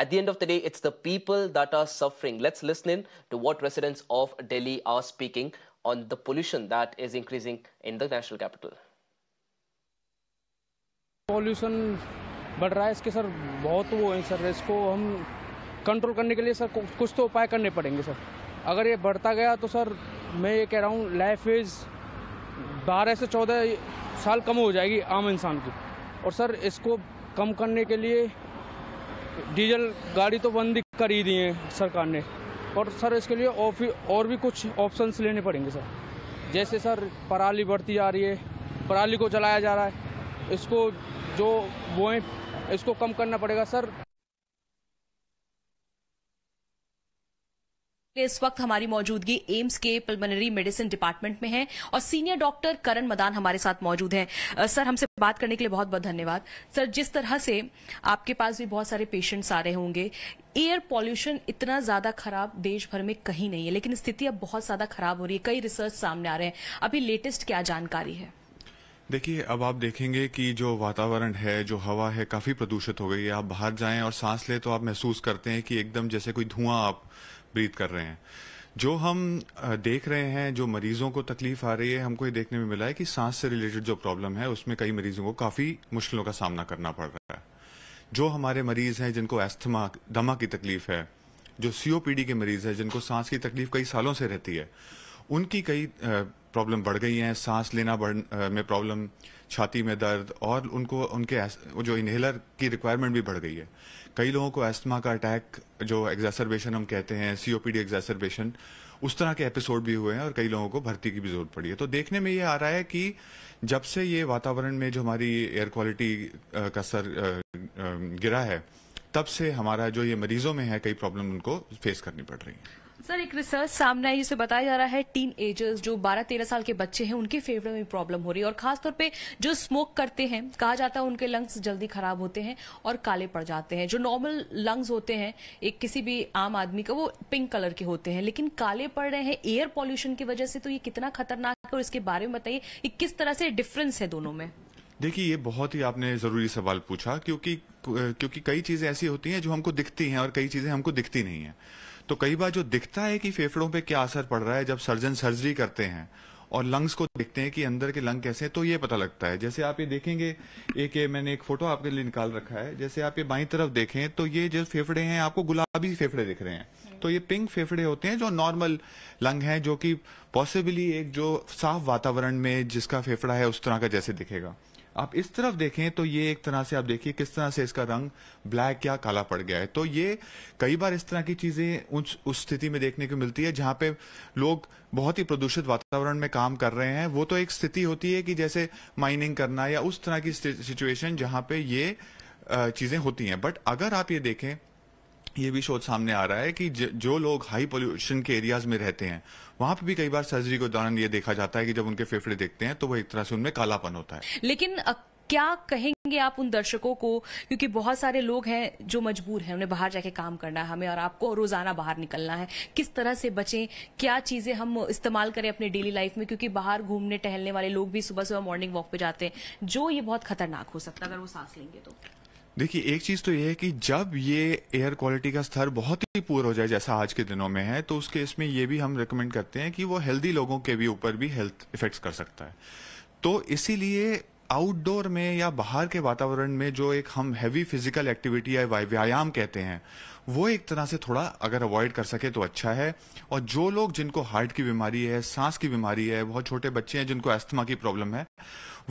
At the end of the day, it's the people that are suffering. Let's listen in to what residents of Delhi are speaking on the pollution that is increasing in the national capital. Pollution बढ़ रहा है इसके sir बहुत वो है sir इसको हम control करने के लिए सर कुछ तो उपाय करने पड़ेंगे सर अगर ये बढ़ता गया तो सर मैं ये कह रहा हूँ लाइफ इज बारह से चौदह साल कम हो जाएगी आम इंसान की और सर इसको कम करने के लिए डीजल गाड़ी तो बंद कर ही दी है सरकार ने और सर इसके लिए और भी कुछ ऑप्शंस लेने पड़ेंगे सर जैसे सर पराली बढ़ती जा रही है पराली को जलाया जा रहा है इसको जो वो इसको कम करना पड़ेगा सर इस वक्त हमारी मौजूदगी एम्स के पल्मोनरी मेडिसिन डिपार्टमेंट में है और सीनियर डॉक्टर करण मदान हमारे साथ मौजूद हैं सर हमसे बात करने के लिए बहुत बहुत धन्यवाद सर जिस तरह से आपके पास भी बहुत सारे पेशेंट्स आ रहे होंगे एयर पॉल्यूशन इतना ज्यादा खराब देश भर में कहीं नहीं है लेकिन स्थिति अब बहुत ज्यादा खराब हो रही है कई रिसर्च सामने आ रहे हैं अभी लेटेस्ट क्या जानकारी है देखिए अब आप देखेंगे कि जो वातावरण है जो हवा है काफी प्रदूषित हो गई है आप बाहर जाएं और सांस लें तो आप महसूस करते हैं कि एकदम जैसे कोई धुआं आप ब्रीथ कर रहे हैं जो हम देख रहे हैं जो मरीजों को तकलीफ आ रही है हमको ये देखने में मिला है कि सांस से रिलेटेड जो प्रॉब्लम है उसमें कई मरीजों को काफी मुश्किलों का सामना करना पड़ रहा है जो हमारे मरीज हैं जिनको एस्थमा दमा की तकलीफ है जो सीओपीडी के मरीज हैं जिनको सांस की तकलीफ कई सालों से रहती है उनकी कई प्रॉब्लम बढ़ गई हैं सांस लेना बढ़ में प्रॉब्लम छाती में दर्द और उनको उनके जो इनहेलर की रिक्वायरमेंट भी बढ़ गई है कई लोगों को एस्थमा का अटैक जो एग्जासरबेशन हम कहते हैं सीओपीडी एग्जासरबेशन उस तरह के एपिसोड भी हुए हैं और कई लोगों को भर्ती की भी जरूरत पड़ी है तो देखने में ये आ रहा है कि जब से ये वातावरण में जो हमारी एयर क्वालिटी का सर गिरा है तब से हमारा जो ये मरीजों में है कई प्रॉब्लम उनको फेस करनी पड़ रही है सर एक रिसर्च सामने आई जिसमें बताया जा रहा है टीन एजर्स जो 12-13 साल के बच्चे हैं उनके फेफड़े में प्रॉब्लम हो रही है और खासतौर पे जो स्मोक करते हैं कहा जाता है उनके लंग्स जल्दी खराब होते हैं और काले पड़ जाते हैं जो नॉर्मल लंग्स होते हैं एक किसी भी आम आदमी का वो पिंक कलर के होते हैं लेकिन काले पड़ रहे हैं एयर पॉल्यूशन की वजह से तो ये कितना खतरनाक है और इसके बारे में बताइए कि किस तरह से डिफरेंस है दोनों में देखिए ये बहुत ही आपने जरूरी सवाल पूछा क्योंकि क्योंकि कई चीजें ऐसी होती हैं जो हमको दिखती हैं और कई चीजें हमको दिखती नहीं है तो कई बार जो दिखता है कि फेफड़ों पे क्या असर पड़ रहा है जब सर्जन सर्जरी करते हैं और लंग्स को देखते हैं कि अंदर के लंग कैसे हैं तो ये पता लगता है जैसे आप ये देखेंगे एक ये मैंने एक फोटो आपके लिए निकाल रखा है जैसे आप ये बाई तरफ देखें तो ये जो फेफड़े हैं आपको गुलाबी फेफड़े दिख रहे हैं तो ये पिंक फेफड़े होते हैं जो नॉर्मल लंग है जो कि पॉसिबली एक जो साफ वातावरण में जिसका फेफड़ा है उस तरह का जैसे दिखेगा आप इस तरफ देखें तो ये एक तरह से आप देखिए किस तरह से इसका रंग ब्लैक या काला पड़ गया है तो ये कई बार इस तरह की चीजें उस उस स्थिति में देखने को मिलती है जहां पे लोग बहुत ही प्रदूषित वातावरण में काम कर रहे हैं वो तो एक स्थिति होती है कि जैसे माइनिंग करना या उस तरह की सिचुएशन जहां पे ये चीजें होती हैं बट अगर आप ये देखें ये भी शोध सामने आ रहा है कि जो लोग हाई पोल्यूशन के एरियाज में रहते हैं वहां पे भी कई बार सर्जरी के दौरान ये देखा जाता है कि जब उनके फेफड़े देखते हैं तो वो एक तरह से उनमें कालापन होता है लेकिन क्या कहेंगे आप उन दर्शकों को क्योंकि बहुत सारे लोग हैं जो मजबूर हैं उन्हें बाहर जाके काम करना है हमें और आपको रोजाना बाहर निकलना है किस तरह से बचें क्या चीजें हम इस्तेमाल करें अपने डेली लाइफ में क्योंकि बाहर घूमने टहलने वाले लोग भी सुबह सुबह मॉर्निंग वॉक पे जाते हैं जो ये बहुत खतरनाक हो सकता है अगर वो सांस लेंगे तो देखिए एक चीज तो यह है कि जब ये एयर क्वालिटी का स्तर बहुत ही पूर हो जाए जैसा आज के दिनों में है तो उस केस में ये भी हम रिकमेंड करते हैं कि वो हेल्दी लोगों के भी ऊपर भी हेल्थ इफेक्ट्स कर सकता है तो इसीलिए आउटडोर में या बाहर के वातावरण में जो एक हम हैवी फिजिकल एक्टिविटी या व्यायाम कहते हैं वो एक तरह से थोड़ा अगर अवॉइड कर सके तो अच्छा है और जो लोग जिनको हार्ट की बीमारी है सांस की बीमारी है बहुत छोटे बच्चे हैं जिनको एस्थमा की प्रॉब्लम है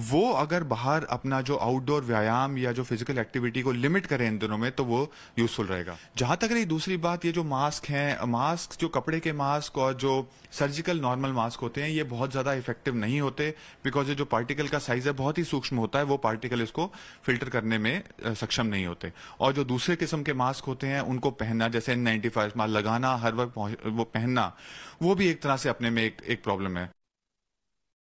वो अगर बाहर अपना जो आउटडोर व्यायाम या जो फिजिकल एक्टिविटी को लिमिट करें इन दिनों में तो वो यूजफुल रहेगा जहां तक रही दूसरी बात ये जो मास्क हैं मास्क जो कपड़े के मास्क और जो सर्जिकल नॉर्मल मास्क होते हैं ये बहुत ज्यादा इफेक्टिव नहीं होते बिकॉज ये जो पार्टिकल का साइज है बहुत ही सूक्ष्म होता है वो पार्टिकल इसको फिल्टर करने में सक्षम नहीं होते और जो दूसरे किस्म के मास्क होते हैं उनको पहनना जैसे एन नाइन्टी फाइव मास्क लगाना हर वक्त वो पहनना वो भी एक तरह से अपने में एक, एक प्रॉब्लम है